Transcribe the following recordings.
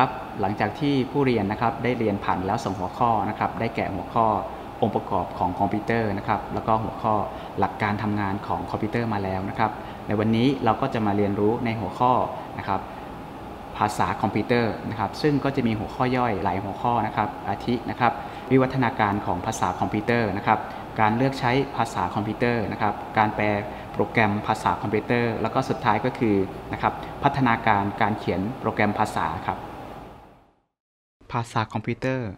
ครับหลังจากที่ผู้เรียนนะครับได้เรียนผ่านแล้วสองหัวข้อนะครับ ได้แก่หัวข้อองค์ประกอบของคอมพิวเตอร์นะครับ แล้วก็หัวข้อหลักการทำงานของคอมพิวเตอร์มาแล้วนะครับ ในวันนี้เราก็จะมาเรียนรู้ในหัวข้อนะครับภาษาคอมพิวเตอร์นะครับ ซึ่งก็จะมีหัวข้อย่อยหลายหัวข้อนะครับอาทินะครับวิวัฒนาการของภาษาคอมพิวเตอร์นะครับ การเลือกใช้ภาษาคอมพิวเตอร์นะครับการแปลโปรแกรมภาษาคอมพิวเตอร์แล้วก็สุดท้ายก็คือนะครับพัฒนาการการเขียนโปรแกรมภาษาครับภาษาคอมพิวเตอร์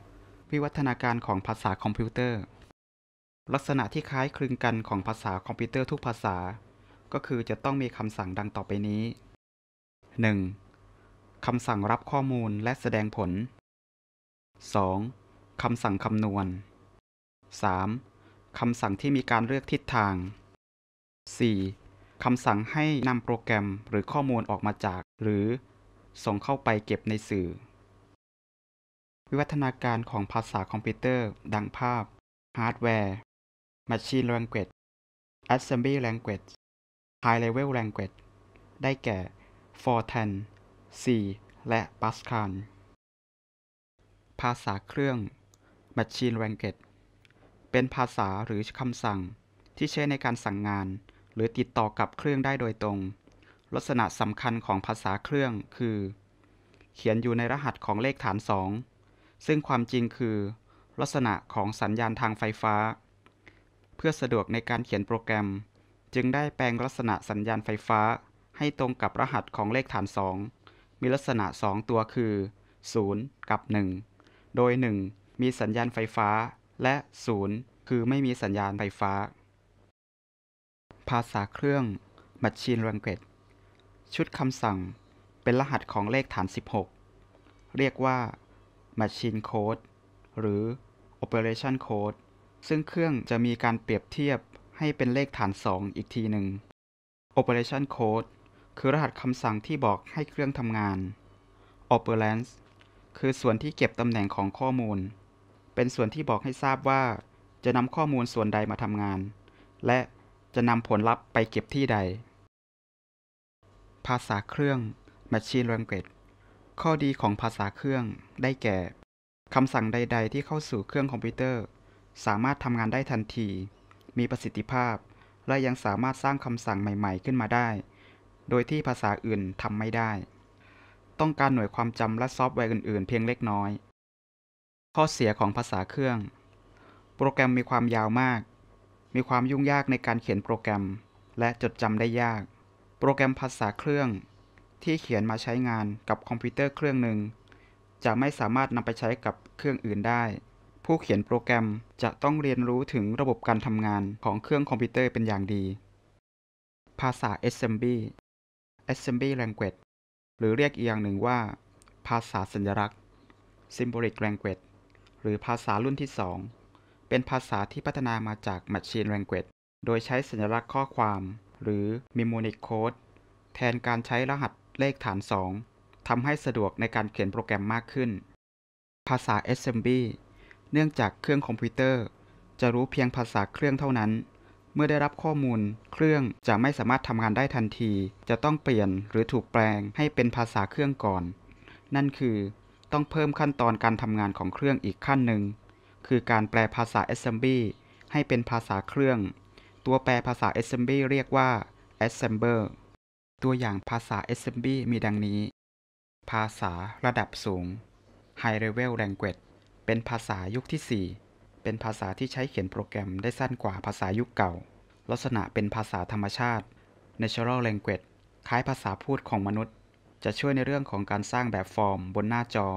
วิวัฒนาการของภาษาคอมพิวเตอร์ ลักษณะที่คล้ายคลึงกันของภาษาคอมพิวเตอร์ทุกภาษา ก็คือจะต้องมีคำสั่งดังต่อไปนี้ 1. คำสั่งรับข้อมูลและแสดงผล 2. คำสั่งคำนวณ 3. คำสั่งที่มีการเลือกทิศทาง 4. คำสั่งให้นำโปรแกรมหรือข้อมูลออกมาจาก หรือ ส่งเข้าไปเก็บในสื่อวิวัฒนาการของภาษาคอมพิวเตอร์ ดังภาพาร์ดแวร์ Machine Language Assembly Language High Level Language ได้แก่ Fortran C และ Pascal ภาษาเครื่อง Machine Language เป็นภาษาหรือคำสั่งที่ใช้ในการสั่งงาน หรือติดต่อกับเครื่องได้โดยตรง ลักษณะสำคัญของภาษาเครื่องคือ เขียนอยู่ในรหัสของเลขฐานสองซึ่งความจริงคือลักษณะของสัญญาณทางไฟฟ้า เพื่อสะดวกในการเขียนโปรแกรม จึงได้แปลงลักษณะสัญญาณไฟฟ้าให้ตรงกับรหัสของเลขฐาน 2 มีลักษณะ 2 ตัวคือ 0 กับ 1 โดย 1 มีสัญญาณไฟฟ้า และ 0 คือไม่มีสัญญาณไฟฟ้า ภาษาเครื่อง Machine Language ชุดคำสั่ง เป็นรหัสของเลขฐาน 16 เรียกว่า Machine Code หรือ Operation Code ซึ่งเครื่องจะมีการเปรียบเทียบให้เป็นเลขฐาน 2 อีกทีหนึ่ง Operation Code คือรหัสคำสั่งที่บอกให้เครื่องทำงาน Operance คือส่วนที่เก็บตำแหน่งของข้อมูล เป็นส่วนที่บอกให้ทราบว่า จะนำข้อมูลส่วนใดมาทำงาน และจะนำผลลัพธ์ไปเก็บที่ใด ภาษาเครื่อง Machine Language ข้อดีของภาษาเครื่อง ได้แก่คำสั่งใด ๆ ที่เข้าสู่เครื่องคอมพิวเตอร์ สามารถทำงานได้ทันที มีประสิทธิภาพ และยังสามารถสร้างคำสั่งใหม่ ๆขึ้นมาได้ โดยที่ภาษาอื่นทำไม่ได้ ต้องการหน่วยความจำและซอฟต์แวร์อื่นๆเพียงเล็กน้อย ข้อเสียของภาษาเครื่อง โปรแกรมมีความยาวมาก มีความยุ่งยากในการเขียนโปรแกรม และจดจำได้ยาก โปรแกรมภาษาเครื่องที่เขียนมาใช้งานกับคอมพิวเตอร์เครื่องหนึ่ง จะไม่สามารถนำไปใช้กับเครื่องอื่นได้ ผู้เขียนโปรแกรมจะต้องเรียนรู้ถึงระบบการทำงานของเครื่องคอมพิวเตอร์เป็นอย่างดี ภาษา s m b s m b language หรือเรียกอีกอย่างหนึ่งว่า ภาษาสัญลักษณ์ symbolic language หรือภาษารุ่นที่ 2 เป็นภาษาที่พัฒนามาจาก machine language โดยใช้สัญลักษณ์ข้อความ หรือ mnemonic code แทนการใช้รหัสเลขฐาน2 ทำให้สะดวกในการเขียนโปรแกรมมากขึ้น ภาษา assembly เนื่องจากเครื่องคอมพิวเตอร์ จะรู้เพียงภาษาเครื่องเท่านั้น เมื่อได้รับข้อมูลเครื่องจะไม่สามารถทำงานได้ทันที จะต้องเปลี่ยนหรือถูกแปลงให้เป็นภาษาเครื่องก่อน นั่นคือ ต้องเพิ่มขั้นตอนการทำงานของเครื่องอีกขั้นหนึ่ง คือการแปลภาษา assembly ให้เป็นภาษาเครื่อง ตัวแปลภาษา assembly เรียกว่า assembler ตัวอย่างภาษา SMB มีดังนี้ ภาษาระดับสูง High Level Language เป็นภาษายุคที่ 4 เป็นภาษาที่ใช้เขียนโปรแกรมได้สั้นกว่าภาษายุคเก่า ลักษณะเป็นภาษาธรรมชาติ Natural Language คล้ายภาษาพูดของมนุษย์ จะช่วยในเรื่องของการสร้างแบบฟอร์ม บนหน้าจอ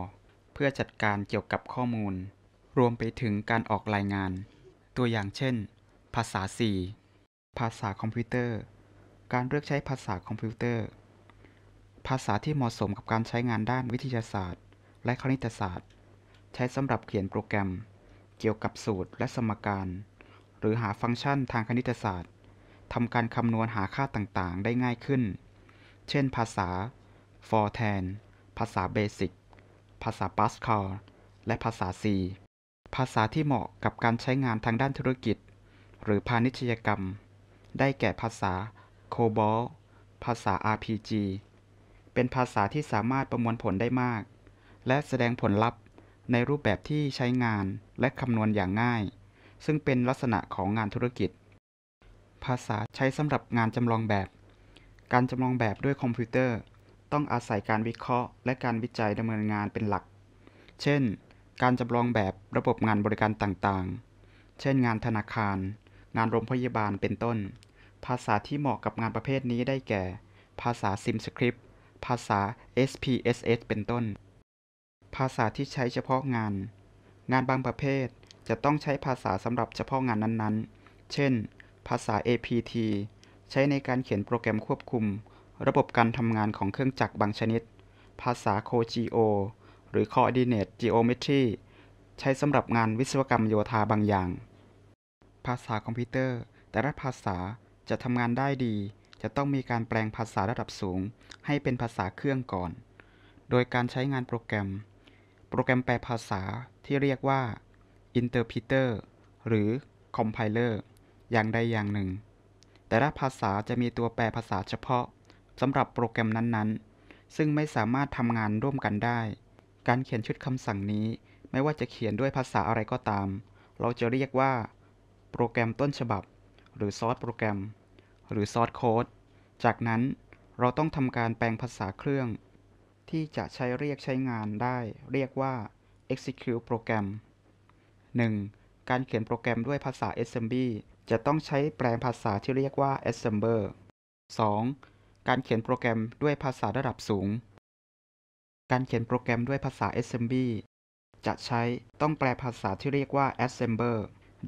เพื่อจัดการเกี่ยวกับข้อมูล รวมไปถึงการออกรายงาน ตัวอย่างเช่น ภาษา C ภาษาคอมพิวเตอร์การเลือกใช้ภาษาคอมพิวเตอร์ ภาษาที่เหมาะสมกับการใช้งานด้านวิทยาศาสตร์และคณิตศาสตร์ ใช้สำหรับเขียนโปรแกรมเกี่ยวกับสูตรและสมการ หรือหาฟังก์ชันทางคณิตศาสตร์ ทำการคำนวณหาค่าต่างๆ ได้ง่ายขึ้น เช่นภาษา Fortran ภาษา Basic ภาษา Pascal และภาษา C ภาษาที่เหมาะกับการใช้งานทางด้านธุรกิจหรือพาณิชยกรรม ได้แก่ภาษาคบอลภาษา RPG เป็นภาษาที่สามารถประมวลผลได้มาก และแสดงผลลัพธ์ ในรูปแบบที่ใช้งานและคำนวณอย่างง่าย ซึ่งเป็นลักษณะของงานธุรกิจ ภาษาใช้สำหรับงานจำลองแบบ การจำลองแบบด้วยคอมพิวเตอร์ ต้องอาศัยการวิเคราะห์และการวิจัยดำเนินงานเป็นหลัก เช่น การจำลองแบบระบบงานบริการต่างๆ เช่น งานธนาคาร งานโรงพยาบาล เป็นต้นภาษาที่เหมาะกับงานประเภทนี้ได้แก่ ภาษา SimScript ภาษา SPSS เป็นต้น ภาษาที่ใช้เฉพาะงาน งานบางประเภทจะต้องใช้ภาษาสำหรับเฉพาะงานนั้นๆ เช่น ภาษา APT ใช้ในการเขียนโปรแกรมควบคุม ระบบการทำงานของเครื่องจักรบางชนิด ภาษา c o g o หรือ Coordinate Geometry ใช้สำหรับงานวิศวกรรมโยธาบางอย่าง ภาษาคอมพิวเตอร์แต่ละภาษาจะทำงานได้ดี จะต้องมีการแปลงภาษาระดับสูง ให้เป็นภาษาเครื่องก่อน โดยการใช้งานโปรแกรม โปรแกรมแปลภาษาที่เรียกว่า interpreter หรือ compiler อย่างใดอย่างหนึ่ง แต่ละภาษาจะมีตัวแปลภาษาเฉพาะสำหรับโปรแกรมนั้นๆ ซึ่งไม่สามารถทำงานร่วมกันได้ การเขียนชุดคำสั่งนี้ไม่ว่าจะเขียนด้วยภาษาอะไรก็ตาม เราจะเรียกว่า โปรแกรมต้นฉบับหรือซอสโปรแกรมหรือซอสโค้ดจากนั้นเราต้องทำการแปลงภาษาเครื่อง ที่จะใช้เรียกใช้งานได้เรียกว่า execute program 1. การเขียนโปรแกรมด้วยภาษา assembly จะต้องใช้แปลงภาษาที่เรียกว่า assembler 2. การเขียนโปรแกรมด้วยภาษาระดับสูง การเขียนโปรแกรมด้วยภาษา assembly จะใช้ต้องแปลภาษาที่เรียกว่า assembler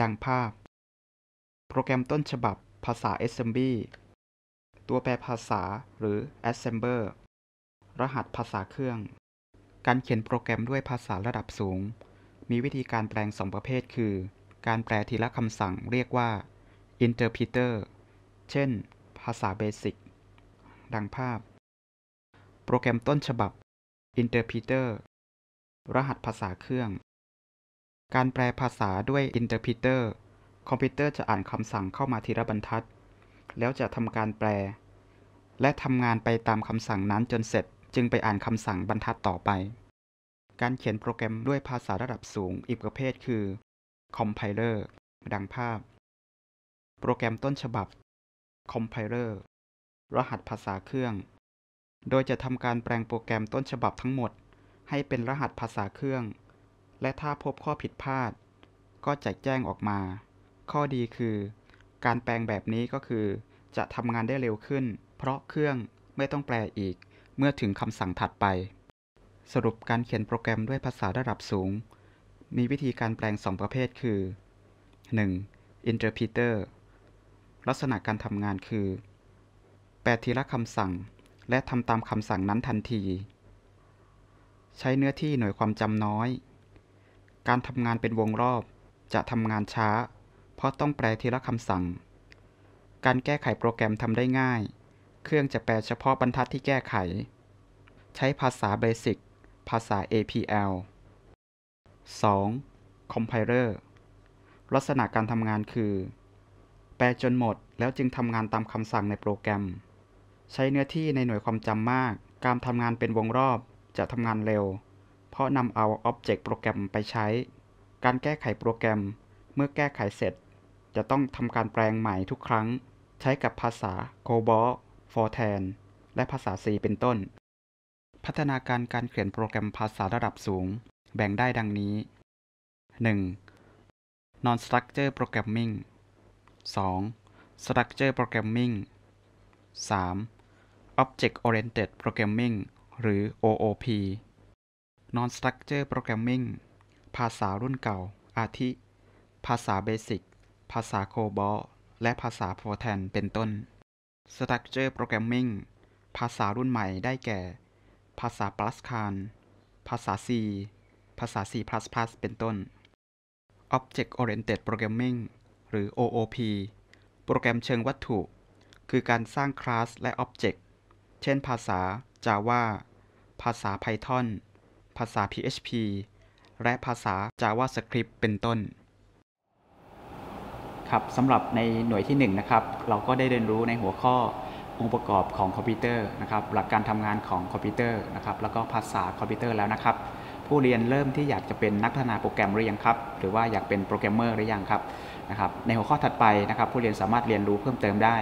ดังภาพโปรแกรมต้นฉบับภาษา s m b ตัวแปลภาษาหรือ Assembler รหัสภาษาเครื่อง การเขียนโปรแกรมด้วยภาษาระดับสูง มีวิธีการแปลงสองประเภทคือ การแปลทีละคำสั่งเรียกว่า Interpreter เช่น ภาษาเบสิก ดังภาพ โปรแกรมต้นฉบับ Interpreter รหัสภาษาเครื่อง การแปลภาษาด้วย Interpreter คอมพิวเตอร์จะอ่านคำสั่งเข้ามาทีละบรรทัด แล้วจะทำการแปล และทำงานไปตามคำสั่งนั้นจนเสร็จจึงไปอ่านคำสั่งบรรทัดต่อไป การเขียนโปรแกรมด้วยภาษาระดับสูงอีกประเภทคือคอมไพเลอร์ ดังภาพ โปรแกรมต้นฉบับมไพเลอร์ รหัสภาษาเครื่อง โดยจะทำการแปลงโปรแกรมต้นฉบับทั้งหมด ให้เป็นรหัสภาษาเครื่อง และถ้าพบข้อผิดพลาด ก็จะแจ้งออกมาข้อดีคือ การแปลงแบบนี้ก็คือ จะทำงานได้เร็วขึ้น เพราะเครื่องไม่ต้องแปลอีก เมื่อถึงคำสั่งถัดไป สรุปการเขียนโปรแกรมด้วยภาษาระดับสูง มีวิธีการแปลงสองประเภทคือ 1. interpreter ลักษณะการทำงานคือ แปลทีละคำสั่ง และทำตามคำสั่งนั้นทันที ใช้เนื้อที่หน่วยความจำน้อย การทำงานเป็นวงรอบ จะทำงานช้าเพราะต้องแปลทีละคำสั่ง การแก้ไขโปรแกรมทำได้ง่าย เครื่องจะแปลเฉพาะบรรทัดที่แก้ไข ใช้ภาษาเบสิกภาษา APL 2. Compiler ลักษณะการทำงานคือ แปลจนหมดแล้วจึงทำงานตามคำสั่งในโปรแกรม ใช้เนื้อที่ในหน่วยความจำมากการทำงานเป็นวงรอบจะทำงานเร็ว เพราะนำเอาอ็อบเจกต์โปรแกรมไปใช้ การแก้ไขโปรแกรมเมื่อแก้ไขเสร็จจะต้องทำการแปลงใหม่ทุกครั้งใช้กับภาษา COBOL FORTran และภาษา C เป็นต้น พัฒนาการการเขียนโปรแกรมภาษาระดับสูง แบ่งได้ดังนี้ 1. Non-structure programming 2. Structure programming 3. Object Oriented Programming หรือ OOP Non-structure programming ภาษารุ่นเก่า อาทิภาษาเบสิกภาษาโคบอลและภาษาโพแทนเป็นต้น Structure Programming ภาษารุ่นใหม่ได้แก่ ภาษา Pascal ภาษา C ภาษา C++ เป็นต้น Object Oriented Programming หรือ OOP โปรแกรมเชิงวัตถุ คือการสร้างคลาสและอ็อบเจกต์เช่นภาษา Java ภาษา Python ภาษา PHP และภาษา JavaScript เป็นต้นครับสำหรับในหน่วยที่ 1 นะครับ เราก็ได้เรียนรู้ในหัวข้อองค์ประกอบของคอมพิวเตอร์นะครับ หลักการทำงานของคอมพิวเตอร์นะครับแล้วก็ภาษาคอมพิวเตอร์แล้วนะครับ ผู้เรียนเริ่มที่อยากจะเป็นนักพัฒนาโปรแกรมหรือยังครับ หรือว่าอยากเป็นโปรแกรมเมอร์หรือยังครับนะครับ ในหัวข้อถัดไปนะครับ ผู้เรียนสามารถเรียนรู้เพิ่มเติมได้